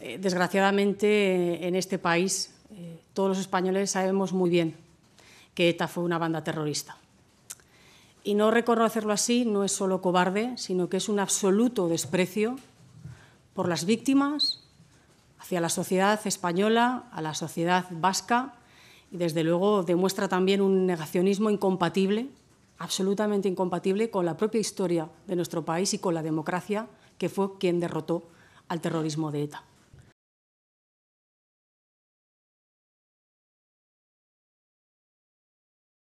Eh, desgraciadamente eh, en este país eh, todos los españoles sabemos muy bien que ETA fue una banda terrorista. Y no reconocerlo así no es solo cobarde, sino que es un absoluto desprecio por las víctimas, hacia la sociedad española, a la sociedad vasca, y desde luego demuestra también un negacionismo incompatible, absolutamente incompatible con la propia historia de nuestro país y con la democracia, que fue quien derrotó al terrorismo de ETA.